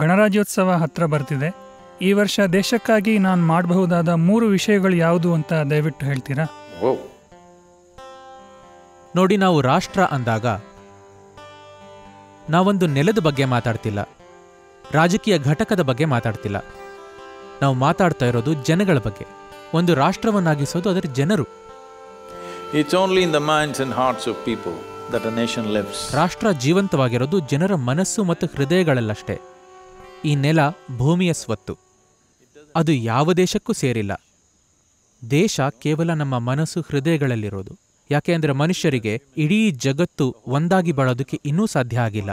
ಗಣರಾಜ್ಯೋತ್ಸವ ಹತ್ರ ಬರ್ತಿದೆ ಈ ವರ್ಷ ದೇಶಕ್ಕಾಗಿ ನಾನು ಮಾಡಬಹುದಾದ ಮೂರು ವಿಷಯಗಳು ಯಾವುದು ಅಂತ ದಯವಿಟ್ಟು ಹೇಳ್ತೀರಾ ನೋಡಿ ನಾವು ರಾಷ್ಟ್ರ ಅಂದಾಗ ನಾವೊಂದು ನೆಲದ ಬಗ್ಗೆ ಮಾತಾಡ್ತಿಲ್ಲ ರಾಜಕೀಯ ಘಟಕದ ಬಗ್ಗೆ ಮಾತಾಡ್ತಿಲ್ಲ ನಾವು ಮಾತಾಡ್ತಾ ಇರೋದು ಜನಗಳ ಬಗ್ಗೆ ಒಂದು ರಾಷ್ಟ್ರವನ್ನಾಗಿಸೋದು ಅದರ ಜನರು it's only in the minds and hearts of people that a nation lives ರಾಷ್ಟ್ರ ಜೀವಂತವಾಗಿರೋದು ಜನರ ಮನಸ್ಸು ಮತ್ತು ಹೃದಯಗಳಲ್ಲಷ್ಟೇ ಈ ನೆಲ ಭೂಮಿಯ ಸ್ವತ್ತು ಅದು ಯಾವ ದೇಶಕ್ಕೂ ಸೇರಿಲ್ಲ ದೇಶ ಕೇವಲ ನಮ್ಮ ಮನಸ್ಸು ಹೃದಯಗಳಲ್ಲಿರೋದು ಯಾಕೆ ಅಂದರೆ ಮನುಷ್ಯರಿಗೆ ಇಡೀ ಜಗತ್ತು ಒಂದಾಗಿ ಬಾಳೋದಕ್ಕೆ ಇನ್ನೂ ಸಾಧ್ಯ ಆಗಿಲ್ಲ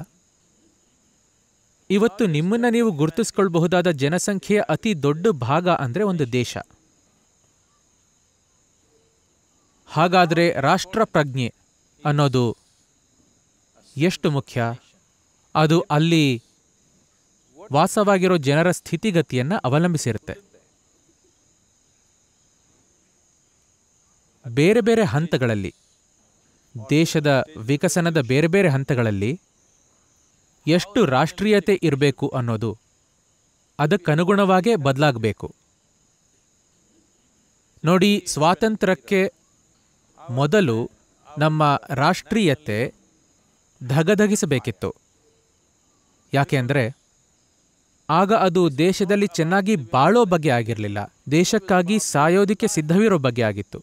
ಇವತ್ತು ನಿಮ್ಮನ್ನ ನೀವು ಗುರುತಿಸ್ಕೊಳ್ಬಹುದಾದ ಜನಸಂಖ್ಯೆಯ ಅತಿ ದೊಡ್ಡ ಭಾಗ ಅಂದರೆ ಒಂದು ದೇಶ ಹಾಗಾದರೆ ರಾಷ್ಟ್ರಪ್ರಜ್ಞೆ ಅನ್ನೋದು ಎಷ್ಟು ಮುಖ್ಯ ಅದು ಅಲ್ಲಿ ವಾಸವಾಗಿರೋ ಜನರ ಸ್ಥಿತಿಗತಿಯನ್ನು ಅವಲಂಬಿಸಿರುತ್ತೆ ಬೇರೆ ಬೇರೆ ಹಂತಗಳಲ್ಲಿ ದೇಶದ ವಿಕಸನದ ಬೇರೆ ಬೇರೆ ಹಂತಗಳಲ್ಲಿ ಎಷ್ಟು ರಾಷ್ಟ್ರೀಯತೆ ಇರಬೇಕು ಅನ್ನೋದು ಅದಕ್ಕನುಗುಣವಾಗೇ ಬದಲಾಗಬೇಕು ನೋಡಿ ಸ್ವಾತಂತ್ರ್ಯಕ್ಕೆ ಮೊದಲು ನಮ್ಮ ರಾಷ್ಟ್ರೀಯತೆ ಧಗಧಗಿಸಬೇಕಿತ್ತು ಅಂದರೆ ಆಗ ಅದು ದೇಶದಲ್ಲಿ ಚೆನ್ನಾಗಿ ಬಾಳೋ ಬಗ್ಗೆ ಆಗಿರಲಿಲ್ಲ ದೇಶಕ್ಕಾಗಿ ಸಾಯೋದಕ್ಕೆ ಸಿದ್ಧವಿರೋ ಬಗ್ಗೆ ಆಗಿತ್ತು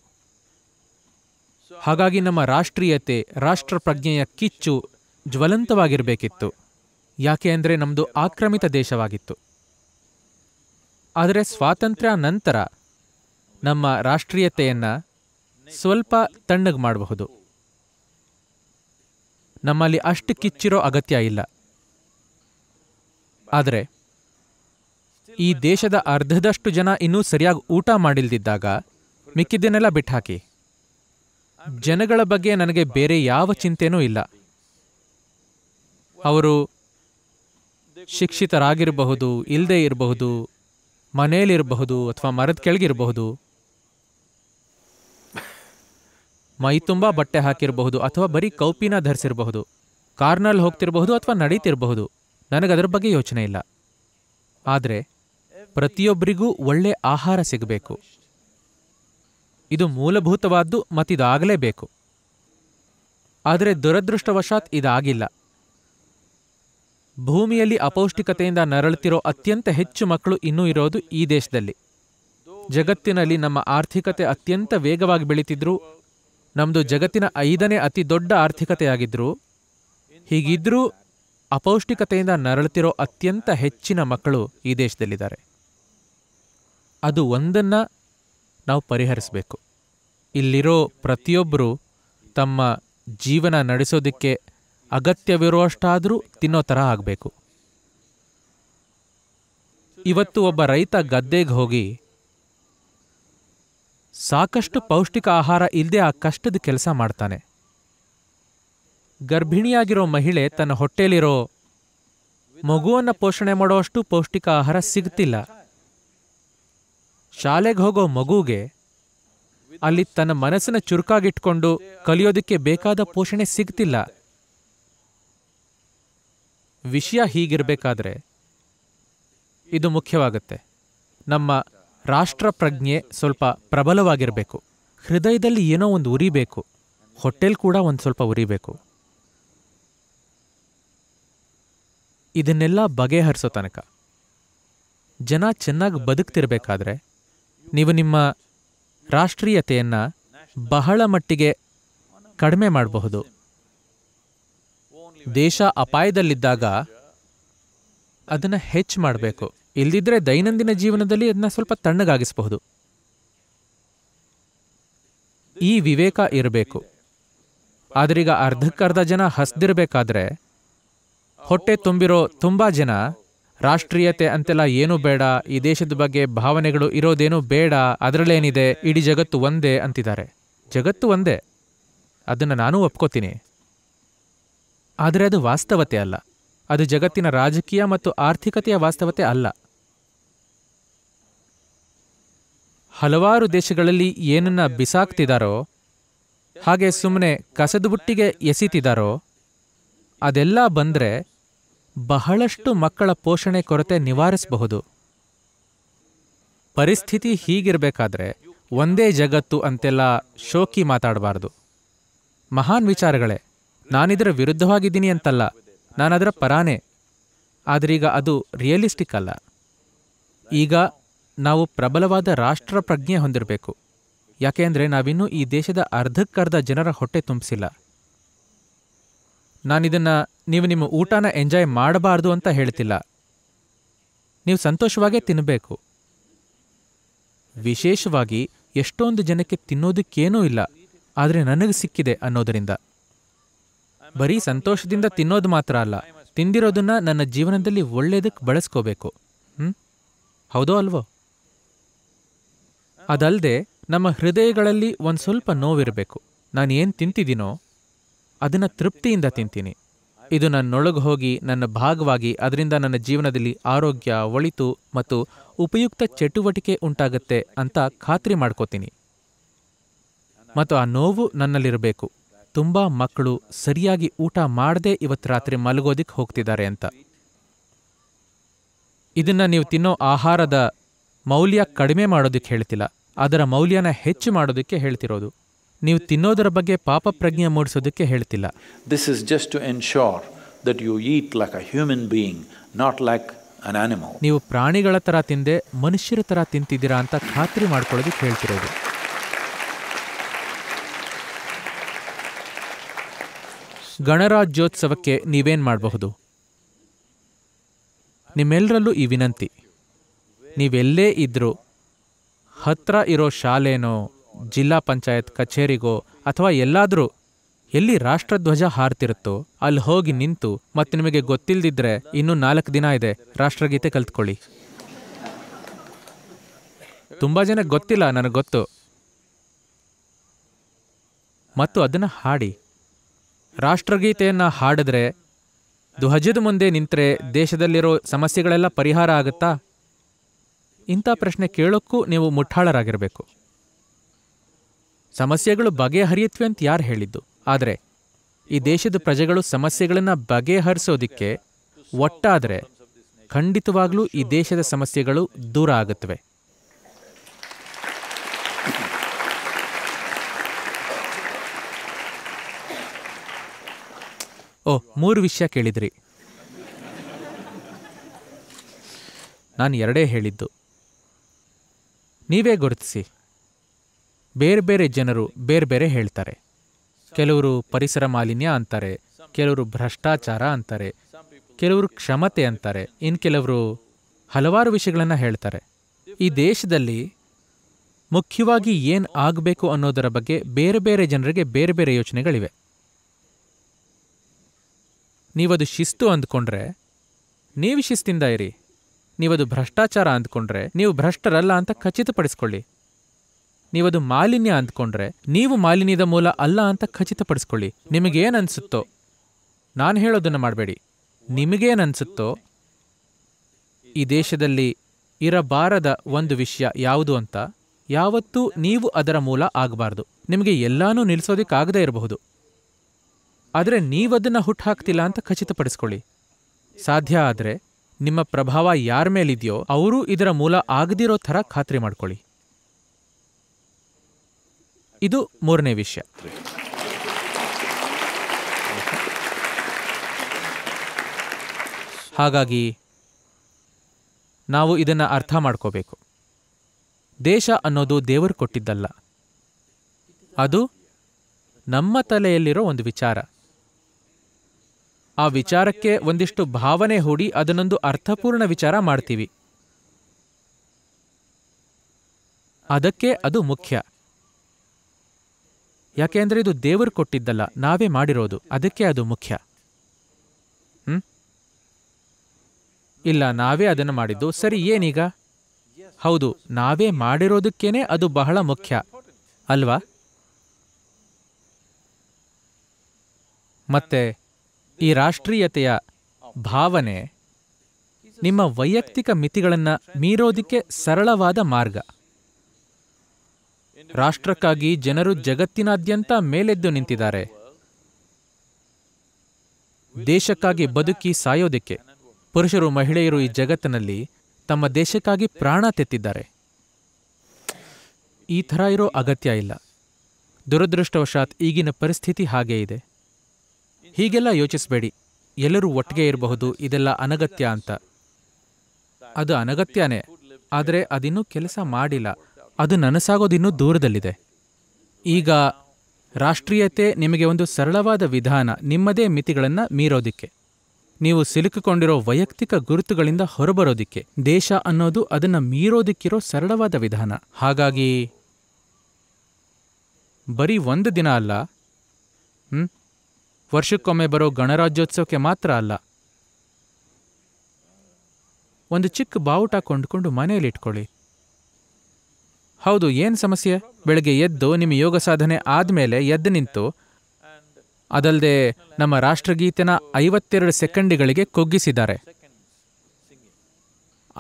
ಹಾಗಾಗಿ ನಮ್ಮ ರಾಷ್ಟ್ರೀಯತೆ ರಾಷ್ಟ್ರ ಪ್ರಜ್ಞೆಯ ಕಿಚ್ಚು ಜ್ವಲಂತವಾಗಿರಬೇಕಿತ್ತು ಯಾಕೆ ಅಂದರೆ ನಮ್ಮದು ಆಕ್ರಮಿತ ದೇಶವಾಗಿತ್ತು ಆದರೆ ಸ್ವಾತಂತ್ರ್ಯ ನಂತರ ನಮ್ಮ ರಾಷ್ಟ್ರೀಯತೆಯನ್ನು ಸ್ವಲ್ಪ ತಣ್ಣಗೆ ಮಾಡಬಹುದು ನಮ್ಮಲ್ಲಿ ಅಷ್ಟು ಕಿಚ್ಚಿರೋ ಅಗತ್ಯ ಇಲ್ಲ ಆದರೆ ಈ ದೇಶದ ಅರ್ಧದಷ್ಟು ಜನ ಇನ್ನೂ ಸರಿಯಾಗಿ ಊಟ ಮಾಡಿಲ್ದಿದ್ದಾಗ ಮಿಕ್ಕಿದ್ದನ್ನೆಲ್ಲ ಬಿಟ್ಟಾಕಿ ಜನಗಳ ಬಗ್ಗೆ ನನಗೆ ಬೇರೆ ಯಾವ ಚಿಂತೆನೂ ಇಲ್ಲ ಅವರು ಶಿಕ್ಷಿತರಾಗಿರಬಹುದು ಇಲ್ಲದೆ ಇರಬಹುದು ಮನೆಯಲ್ಲಿರಬಹುದು ಅಥವಾ ಮರದ ಕೆಳಗಿರಬಹುದು ಮೈ ತುಂಬ ಬಟ್ಟೆ ಹಾಕಿರಬಹುದು ಅಥವಾ ಬರೀ ಕೌಪಿನ ಧರಿಸಿರಬಹುದು ಕಾರ್ನಲ್ಲಿ ಹೋಗ್ತಿರಬಹುದು ಅಥವಾ ನಡೀತಿರಬಹುದು ನನಗದರ ಬಗ್ಗೆ ಯೋಚನೆ ಇಲ್ಲ ಆದರೆ ಪ್ರತಿಯೊಬ್ಬರಿಗೂ ಒಳ್ಳೆ ಆಹಾರ ಸಿಗಬೇಕು ಇದು ಮೂಲಭೂತವಾದ್ದು ಮತ್ತಿದಾಗಲೇಬೇಕು ಆದರೆ ದುರದೃಷ್ಟವಶಾತ್ ಇದಾಗಿಲ್ಲ ಭೂಮಿಯಲ್ಲಿ ಅಪೌಷ್ಟಿಕತೆಯಿಂದ ನರಳುತ್ತಿರೋ ಅತ್ಯಂತ ಹೆಚ್ಚು ಮಕ್ಕಳು ಇನ್ನೂ ಇರೋದು ಈ ದೇಶದಲ್ಲಿ ಜಗತ್ತಿನಲ್ಲಿ ನಮ್ಮ ಆರ್ಥಿಕತೆ ಅತ್ಯಂತ ವೇಗವಾಗಿ ಬೆಳೀತಿದ್ರು ನಮ್ಮದು ಜಗತ್ತಿನ ಐದನೇ ಅತಿ ದೊಡ್ಡ ಆರ್ಥಿಕತೆಯಾಗಿದ್ದರು ಹೀಗಿದ್ರೂ ಅಪೌಷ್ಟಿಕತೆಯಿಂದ ನರಳುತ್ತಿರೋ ಅತ್ಯಂತ ಹೆಚ್ಚಿನ ಮಕ್ಕಳು ಈ ದೇಶದಲ್ಲಿದ್ದಾರೆ ಅದು ಒಂದನ್ನು ನಾವು ಪರಿಹರಿಸಬೇಕು ಇಲ್ಲಿರೋ ಪ್ರತಿಯೊಬ್ಬರು ತಮ್ಮ ಜೀವನ ನಡೆಸೋದಕ್ಕೆ ಅಗತ್ಯವಿರುವಷ್ಟಾದರೂ ತಿನ್ನೋ ಥರ ಆಗಬೇಕು ಇವತ್ತು ಒಬ್ಬ ರೈತ ಗದ್ದೆಗೆ ಹೋಗಿ ಸಾಕಷ್ಟು ಪೌಷ್ಟಿಕ ಆಹಾರ ಇಲ್ಲದೆ ಆ ಕಷ್ಟದ ಕೆಲಸ ಮಾಡ್ತಾನೆ ಗರ್ಭಿಣಿಯಾಗಿರೋ ಮಹಿಳೆ ತನ್ನ ಹೊಟ್ಟೆಲಿರೋ ಮಗುವನ್ನು ಪೋಷಣೆ ಮಾಡೋಷ್ಟು ಪೌಷ್ಟಿಕ ಆಹಾರ ಸಿಗ್ತಿಲ್ಲ ಶಾಲೆಗೆ ಹೋಗೋ ಮಗುಗೆ ಅಲ್ಲಿ ತನ್ನ ಮನಸ್ಸನ್ನು ಚುರುಕಾಗಿಟ್ಕೊಂಡು ಕಲಿಯೋದಕ್ಕೆ ಬೇಕಾದ ಪೋಷಣೆ ಸಿಗ್ತಿಲ್ಲ ವಿಷಯ ಹೀಗಿರಬೇಕಾದ್ರೆ ಇದು ಮುಖ್ಯವಾಗುತ್ತೆ ನಮ್ಮ ರಾಷ್ಟ್ರ ಪ್ರಜ್ಞೆ ಸ್ವಲ್ಪ ಪ್ರಬಲವಾಗಿರಬೇಕು ಹೃದಯದಲ್ಲಿ ಏನೋ ಒಂದು ಉರಿಬೇಕು ಹೋಟೆಲ್ ಕೂಡ ಒಂದು ಸ್ವಲ್ಪ ಉರಿಬೇಕು ಇದನ್ನೆಲ್ಲ ಬಗೆಹರಿಸೋ ತನಕ ಜನ ಚೆನ್ನಾಗಿ ಬದುಕ್ತಿರ್ಬೇಕಾದ್ರೆ ನೀವು ನಿಮ್ಮ ರಾಷ್ಟ್ರೀಯತೆಯನ್ನು ಬಹಳ ಮಟ್ಟಿಗೆ ಕಡಿಮೆ ಮಾಡಬಹುದು ದೇಶ ಅಪಾಯದಲ್ಲಿದ್ದಾಗ ಅದನ್ನು ಹೆಚ್ಚು ಮಾಡಬೇಕು ಇಲ್ದಿದ್ರೆ ದೈನಂದಿನ ಜೀವನದಲ್ಲಿ ಅದನ್ನ ಸ್ವಲ್ಪ ತಣ್ಣಗಾಗಿಸಬಹುದು ಈ ವಿವೇಕ ಇರಬೇಕು ಆದ್ರೀಗ ಅರ್ಧಕ್ಕರ್ಧ ಜನ ಹಸ್ದಿರಬೇಕಾದ್ರೆ ಹೊಟ್ಟೆ ತುಂಬಿರೋ ತುಂಬ ಜನ ರಾಷ್ಟ್ರೀಯತೆ ಅಂತೆಲ್ಲ ಏನೂ ಬೇಡ ಈ ದೇಶದ ಬಗ್ಗೆ ಭಾವನೆಗಳು ಇರೋದೇನೂ ಬೇಡ ಅದರಲ್ಲೇನಿದೆ ಇಡೀ ಜಗತ್ತು ಒಂದೇ ಅಂತಿದ್ದಾರೆ ಜಗತ್ತು ಒಂದೇ ಅದನ್ನು ನಾನೂ ಒಪ್ಕೋತೀನಿ ಆದರೆ ಅದು ವಾಸ್ತವತೆ ಅಲ್ಲ ಅದು ಜಗತ್ತಿನ ರಾಜಕೀಯ ಮತ್ತು ಆರ್ಥಿಕತೆಯ ವಾಸ್ತವತೆ ಅಲ್ಲ ಹಲವಾರು ದೇಶಗಳಲ್ಲಿ ಏನನ್ನ ಬಿಸಾಕ್ತಿದಾರೋ ಹಾಗೆ ಸುಮ್ಮನೆ ಕಸದ ಬುಟ್ಟಿಗೆ ಎಸಿತಿದಾರೋ ಅದೆಲ್ಲ ಬಂದರೆ ಬಹಳಷ್ಟು ಮಕ್ಕಳ ಪೋಷಣೆ ಕೊರತೆ ನಿವಾರಿಸಬಹುದು ಪರಿಸ್ಥಿತಿ ಹೀಗಿರಬೇಕಾದ್ರೆ ಒಂದೇ ಜಗತ್ತು ಅಂತೆಲ್ಲ ಶೋಕಿ ಮಾತಾಡಬಾರ್ದು ಮಹಾನ್ ವಿಚಾರಗಳೇ ನಾನಿದ್ರ ವಿರುದ್ಧವಾಗಿದ್ದೀನಿ ಅಂತಲ್ಲ ನಾನದರ ಪರಾನೇ ಆದ್ರೀಗ ಅದು ರಿಯಲಿಸ್ಟಿಕ್ ಅಲ್ಲ ಈಗ ನಾವು ಪ್ರಬಲವಾದ ರಾಷ್ಟ್ರ ಪ್ರಜ್ಞೆ ಹೊಂದಿರಬೇಕು ಯಾಕೆಂದರೆ ನಾವಿನ್ನೂ ಈ ದೇಶದ ಅರ್ಧಕ್ಕರ್ಧ ಜನರ ಹೊಟ್ಟೆ ತುಂಬಿಸಿಲ್ಲ ನಾನಿದನ್ನು ನೀವು ನಿಮ್ಮ ಊಟನ ಎಂಜಾಯ್ ಮಾಡಬಾರ್ದು ಅಂತ ಹೇಳ್ತಿಲ್ಲ ನೀವು ಸಂತೋಷವಾಗೇ ತಿನ್ನಬೇಕು ವಿಶೇಷವಾಗಿ ಎಷ್ಟೊಂದು ಜನಕ್ಕೆ ತಿನ್ನೋದಕ್ಕೇನೂ ಇಲ್ಲ ಆದರೆ ನನಗೆ ಸಿಕ್ಕಿದೆ ಅನ್ನೋದರಿಂದ ಬರೀ ಸಂತೋಷದಿಂದ ತಿನ್ನೋದು ಮಾತ್ರ ಅಲ್ಲ ತಿಂದಿರೋದನ್ನ ನನ್ನ ಜೀವನದಲ್ಲಿ ಒಳ್ಳೇದಕ್ಕೆ ಬಳಸ್ಕೋಬೇಕು ಹ್ಞೂ ಹೌದೋ ಅಲ್ವೋ ಅದಲ್ಲದೆ ನಮ್ಮ ಹೃದಯಗಳಲ್ಲಿ ಒಂದು ಸ್ವಲ್ಪ ನೋವಿರಬೇಕು ನಾನು ಏನು ತಿಂತಿದ್ದೀನೋ ಅದನ್ನು ತೃಪ್ತಿಯಿಂದ ತಿಂತೀನಿ ಇದು ನನ್ನೊಳಗೆ ಹೋಗಿ ನನ್ನ ಭಾಗವಾಗಿ ಅದರಿಂದ ನನ್ನ ಜೀವನದಲ್ಲಿ ಆರೋಗ್ಯ ಒಳಿತು ಮತ್ತು ಉಪಯುಕ್ತ ಚಟುವಟಿಕೆ ಉಂಟಾಗತ್ತೆ ಅಂತ ಖಾತ್ರಿ ಮಾಡ್ಕೋತೀನಿ ಮತ್ತು ಆ ನೋವು ನನ್ನಲ್ಲಿರಬೇಕು ತುಂಬ ಮಕ್ಕಳು ಸರಿಯಾಗಿ ಊಟ ಮಾಡದೇ ಇವತ್ತು ರಾತ್ರಿ ಮಲಗೋದಿಕ್ಕೆ ಹೋಗ್ತಿದ್ದಾರೆ ಅಂತ ಇದನ್ನು ನೀವು ತಿನ್ನೋ ಆಹಾರದ ಮೌಲ್ಯ ಕಡಿಮೆ ಮಾಡೋದಕ್ಕೆ ಹೇಳ್ತಿಲ್ಲ ಅದರ ಮೌಲ್ಯನ ಹೆಚ್ಚು ಮಾಡೋದಕ್ಕೆ ಹೇಳ್ತಿರೋದು ನೀವು ತಿನ್ನೋದರ ಬಗ್ಗೆ ಪಾಪ ಪ್ರಜ್ಞೆ ಮೂಡಿಸೋದಕ್ಕೆ ಹೇಳ್ತಿಲ್ಲ this is just to ensure that you eat like a human being not like an animal ನೀವು ಪ್ರಾಣಿಗಳ ಥರ ತಿಂದೆ ಮನುಷ್ಯರ ಥರ ತಿಂತಿದ್ದೀರಾ ಅಂತ ಖಾತ್ರಿ ಮಾಡ್ಕೊಳ್ಳೋದಕ್ಕೆ ಹೇಳ್ತಿರೋದು ಗಣರಾಜ್ಯೋತ್ಸವಕ್ಕೆ ನೀವೇನು ಮಾಡಬಹುದು ನಿಮ್ಮೆಲ್ಲರಲ್ಲೂ ಈ ವಿನಂತಿ ನೀವೆಲ್ಲೇ ಇದ್ದರೂ ಹತ್ರ ಇರೋ ಶಾಲೆನೋ ಜಿಲ್ಲಾ ಪಂಚಾಯತ್ ಕಚೇರಿಗೋ ಅಥವಾ ಎಲ್ಲಾದರೂ ಎಲ್ಲಿ ರಾಷ್ಟ್ರಧ್ವಜ ಹಾರ್ತಿರುತ್ತೋ ಅಲ್ಲಿ ಹೋಗಿ ನಿಂತು ಮತ್ತು ನಿಮಗೆ ಗೊತ್ತಿಲ್ಲದಿದ್ದರೆ ಇನ್ನೂ ನಾಲ್ಕು ದಿನ ಇದೆ ರಾಷ್ಟ್ರಗೀತೆ ಕಲ್ತ್ಕೊಳ್ಳಿ ತುಂಬ ಜನಕ್ಕೆ ಗೊತ್ತಿಲ್ಲ ನನಗೆ ಗೊತ್ತು ಮತ್ತು ಅದನ್ನು ಹಾಡಿ ರಾಷ್ಟ್ರಗೀತೆಯನ್ನು ಹಾಡಿದ್ರೆ ಧ್ವಜದ ಮುಂದೆ ನಿಂತರೆ ದೇಶದಲ್ಲಿರೋ ಸಮಸ್ಯೆಗಳೆಲ್ಲ ಪರಿಹಾರ ಆಗುತ್ತಾ ಇಂಥ ಪ್ರಶ್ನೆ ಕೇಳೋಕ್ಕೂ ನೀವು ಮುಠಾಳರಾಗಿರಬೇಕು ಸಮಸ್ಯೆಗಳು ಬಗೆಹರಿಯುತ್ತವೆ ಅಂತ ಯಾರು ಹೇಳಿದ್ದು ಆದರೆ ಈ ದೇಶದ ಪ್ರಜೆಗಳು ಸಮಸ್ಯೆಗಳನ್ನು ಬಗೆಹರಿಸೋದಿಕ್ಕೆ ಒಟ್ಟಾದರೆ ಖಂಡಿತವಾಗ್ಲೂ ಈ ದೇಶದ ಸಮಸ್ಯೆಗಳು ದೂರ ಆಗುತ್ತವೆ ಓ ಮೂರು ವಿಷಯ ಕೇಳಿದ್ರಿ ನಾನು ಎರಡೇ ಹೇಳಿದ್ದು ನೀವೇ ಗುರುತಿಸಿ ಬೇರೆ ಬೇರೆ ಜನರು ಬೇರೆ ಬೇರೆ ಹೇಳ್ತಾರೆ ಕೆಲವರು ಪರಿಸರ ಮಾಲಿನ್ಯ ಅಂತಾರೆ ಕೆಲವರು ಭ್ರಷ್ಟಾಚಾರ ಅಂತಾರೆ ಕೆಲವರು ಕ್ಷಮತೆ ಅಂತಾರೆ ಇನ್ನು ಕೆಲವರು ಹಲವಾರು ವಿಷಯಗಳನ್ನು ಹೇಳ್ತಾರೆ ಈ ದೇಶದಲ್ಲಿ ಮುಖ್ಯವಾಗಿ ಏನು ಆಗಬೇಕು ಅನ್ನೋದರ ಬಗ್ಗೆ ಬೇರೆ ಬೇರೆ ಜನರಿಗೆ ಬೇರೆ ಬೇರೆ ಯೋಚನೆಗಳಿವೆ ನೀವದು ಶಿಸ್ತು ಅಂದ್ಕೊಂಡ್ರೆ ನೀವು ಶಿಸ್ತಿಂದ ಇರಿ ನೀವದು ಭ್ರಷ್ಟಾಚಾರ ಅಂದ್ಕೊಂಡ್ರೆ ನೀವು ಭ್ರಷ್ಟರಲ್ಲ ಅಂತ ಖಚಿತಪಡಿಸ್ಕೊಳ್ಳಿ ನೀವದು ಮಾಲಿನ್ಯ ಅಂದ್ಕೊಂಡ್ರೆ ನೀವು ಮಾಲಿನ್ಯದ ಮೂಲ ಅಲ್ಲ ಅಂತ ಖಚಿತಪಡಿಸ್ಕೊಳ್ಳಿ ನಿಮಗೇನಿಸುತ್ತೋ ನಾನು ಹೇಳೋದನ್ನು ಮಾಡಬೇಡಿ ನಿಮಗೇನಿಸುತ್ತೋ ಈ ದೇಶದಲ್ಲಿ ಇರಬಾರದ ಒಂದು ವಿಷಯ ಯಾವುದು ಅಂತ ಯಾವತ್ತೂ ನೀವು ಅದರ ಮೂಲ ಆಗಬಾರ್ದು ನಿಮಗೆ ಎಲ್ಲಾನೂ ನಿಲ್ಲಿಸೋದಕ್ಕಾಗದೇ ಇರಬಹುದು ಆದರೆ ನೀವದನ್ನು ಹುಟ್ಟು ಹಾಕ್ತಿಲ್ಲ ಅಂತ ಖಚಿತಪಡಿಸ್ಕೊಳ್ಳಿ ಸಾಧ್ಯ ಆದರೆ ನಿಮ್ಮ ಪ್ರಭಾವ ಯಾರ ಮೇಲಿದೆಯೋ ಅವರೂ ಇದರ ಮೂಲ ಆಗದಿರೋ ಥರ ಖಾತ್ರಿ ಮಾಡ್ಕೊಳ್ಳಿ ಇದು ಮೂರನೇ ವಿಷಯ ಹಾಗಾಗಿ ನಾವು ಇದನ್ನು ಅರ್ಥ ಮಾಡ್ಕೋಬೇಕು ದೇಶ ಅನ್ನೋದು ದೇವರು ಕೊಟ್ಟಿದ್ದಲ್ಲ ಅದು ನಮ್ಮ ತಲೆಯಲ್ಲಿರೋ ಒಂದು ವಿಚಾರ ಆ ವಿಚಾರಕ್ಕೆ ಒಂದಿಷ್ಟು ಭಾವನೆ ಹೂಡಿ ಅದನ್ನೊಂದು ಅರ್ಥಪೂರ್ಣ ವಿಚಾರ ಮಾಡ್ತೀವಿ ಅದಕ್ಕೆ ಅದು ಮುಖ್ಯ ಯಾಕೆಂದರೆ ಇದು ದೇವರು ಕೊಟ್ಟಿದ್ದಲ್ಲ ನಾವೇ ಮಾಡಿರೋದು ಅದಕ್ಕೆ ಅದು ಮುಖ್ಯ ಹ್ಞೂ ಇಲ್ಲ ನಾವೇ ಅದನ್ನು ಮಾಡಿದ್ದು ಸರಿ ಏನೀಗ ಹೌದು ನಾವೇ ಮಾಡಿರೋದಕ್ಕೇನೆ ಅದು ಬಹಳ ಮುಖ್ಯ ಅಲ್ವಾ ಮತ್ತೆ ಈ ರಾಷ್ಟ್ರೀಯತೆಯ ಭಾವನೆ ನಿಮ್ಮ ವೈಯಕ್ತಿಕ ಮಿತಿಗಳನ್ನು ಮೀರೋದಕ್ಕೆ ಸರಳವಾದ ಮಾರ್ಗ ರಾಷ್ಟ್ರಕ್ಕಾಗಿ ಜನರು ಜಗತ್ತಿನಾದ್ಯಂತ ಮೇಲೆದ್ದು ನಿಂತಿದ್ದಾರೆ ದೇಶಕ್ಕಾಗಿ ಬದುಕಿ ಸಾಯೋದಕ್ಕೆ ಪುರುಷರು ಮಹಿಳೆಯರು ಈ ಜಗತ್ತಿನಲ್ಲಿ ತಮ್ಮ ದೇಶಕ್ಕಾಗಿ ಪ್ರಾಣ ತೆತ್ತಿದ್ದಾರೆ ಈ ಥರ ಇರೋ ಅಗತ್ಯ ಇಲ್ಲ ದುರದೃಷ್ಟವಶಾತ್ ಈಗಿನ ಪರಿಸ್ಥಿತಿ ಹಾಗೇ ಇದೆ ಹೀಗೆಲ್ಲ ಯೋಚಿಸಬೇಡಿ ಎಲ್ಲರೂ ಒಟ್ಟಿಗೆ ಇರಬಹುದು ಇದೆಲ್ಲ ಅನಗತ್ಯ ಅಂತ ಅದು ಅನಗತ್ಯನೇ ಆದರೆ ಅದಿನ್ನೂ ಕೆಲಸ ಮಾಡಿಲ್ಲ ಅದು ನನಸಾಗೋದಿನ್ನೂ ದೂರದಲ್ಲಿದೆ ಈಗ ರಾಷ್ಟ್ರೀಯತೆ ನಿಮಗೆ ಒಂದು ಸರಳವಾದ ವಿಧಾನ ನಿಮ್ಮದೇ ಮಿತಿಗಳನ್ನು ಮೀರೋದಿಕ್ಕೆ ನೀವು ಸಿಲುಕಿಕೊಂಡಿರೋ ವೈಯಕ್ತಿಕ ಗುರುತುಗಳಿಂದ ಹೊರಬರೋದಿಕ್ಕೆ ದೇಶ ಅನ್ನೋದು ಅದನ್ನು ಮೀರೋದಿಕ್ಕಿರೋ ಸರಳವಾದ ವಿಧಾನ ಹಾಗಾಗಿ ಬರೀ ಒಂದು ದಿನ ಅಲ್ಲ ವರ್ಷಕ್ಕೊಮ್ಮೆ ಬರೋ ಗಣರಾಜ್ಯೋತ್ಸವಕ್ಕೆ ಮಾತ್ರ ಅಲ್ಲ ಒಂದು ಚಿಕ್ಕ ಬಾವುಟ ಕೊಂಡುಕೊಂಡು ಮನೆಯಲ್ಲಿ ಇಟ್ಕೊಳ್ಳಿ ಹೌದು ಏನು ಸಮಸ್ಯೆ ಬೆಳಗ್ಗೆ ಎದ್ದು ನಿಮ್ಮ ಯೋಗ ಸಾಧನೆ ಆದಮೇಲೆ ಎದ್ದು ನಿಂತು ಅದಲ್ಲದೆ ನಮ್ಮ ರಾಷ್ಟ್ರಗೀತೆನ ಐವತ್ತೆರಡು ಸೆಕೆಂಡ್ಗಳಿಗೆ ಕುಗ್ಗಿಸಿದ್ದಾರೆ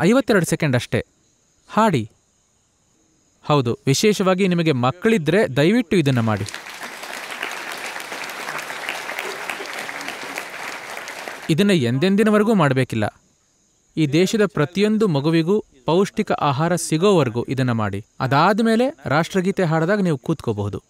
ಐವತ್ತೆರಡು ಸೆಕೆಂಡ್ ಅಷ್ಟೇ ಹಾಡಿ ಹೌದು ವಿಶೇಷವಾಗಿ ನಿಮಗೆ ಮಕ್ಕಳಿದ್ರೆ ದಯವಿಟ್ಟು ಇದನ್ನು ಮಾಡಿ ಇದನ್ನು ಎಂದೆಂದಿನವರೆಗೂ ಮಾಡಬೇಕಿಲ್ಲ ಈ ದೇಶದ ಪ್ರತಿಯೊಂದು ಮಗುವಿಗೂ ಪೌಷ್ಟಿಕ ಆಹಾರ ಸಿಗೋವರೆಗೂ ಇದನ್ನ ಮಾಡಿ ಅದಾದ ಮೇಲೆ ರಾಷ್ಟ್ರಗೀತೆ ಹಾಡದಾಗ ನೀವು ಕೂತ್ಕೋಬಹುದು